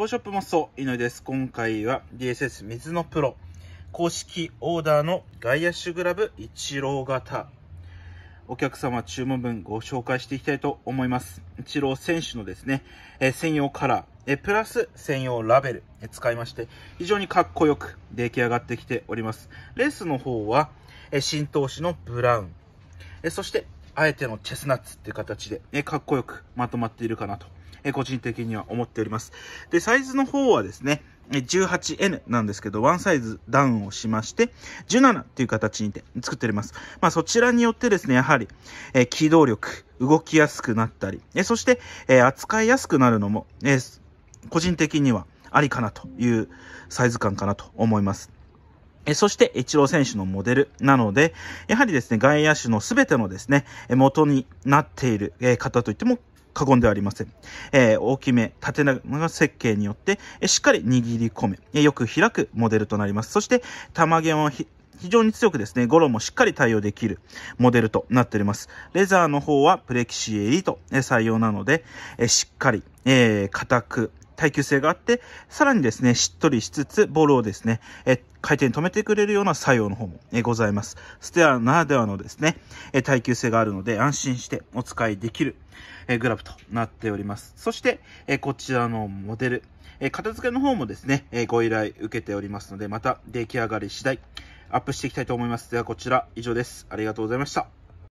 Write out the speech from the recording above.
ボショップモッソ、井上です。今回は DSS 水のプロ、公式オーダーの外野手グラブ一郎型。お客様注文分ご紹介していきたいと思います。一郎選手のですね、え専用カラー、えプラス専用ラベル、え使いまして、非常にかっこよく出来上がってきております。レースの方は、え新投手のブラウン、えそしてあえてのチェスナッツっていう形で、えかっこよくまとまっているかなと、え個人的には思っております。で、サイズの方はですね、18N なんですけど、ワンサイズダウンをしまして、17っていう形にて作っております。まあそちらによってですね、やはり、え機動力、動きやすくなったり、えそして、え扱いやすくなるのも、え個人的にはありかなというサイズ感かなと思います。えそして、イチロー選手のモデルなので、やはりですね、外野手の全てのですね、元になっている方といっても過言ではありません。えー、大きめ、縦長設計によって、えしっかり握り込め、えよく開くモデルとなります。そして、玉毛は非常に強くですね、ゴロもしっかり対応できるモデルとなっております。レザーの方はプレキシエリート、え採用なので、えしっかり、えー、硬く、耐久性があって、さらにですね、しっとりしつつ、ボールをですね、え回転止めてくれるような作用の方も、えございます。ステアならではのですね、え耐久性があるので安心してお使いできる、えグラブとなっております。そして、えこちらのモデル、え片付けの方もですね、えご依頼受けておりますので、また出来上がり次第、アップしていきたいと思います。ではこちら、以上です。ありがとうございました。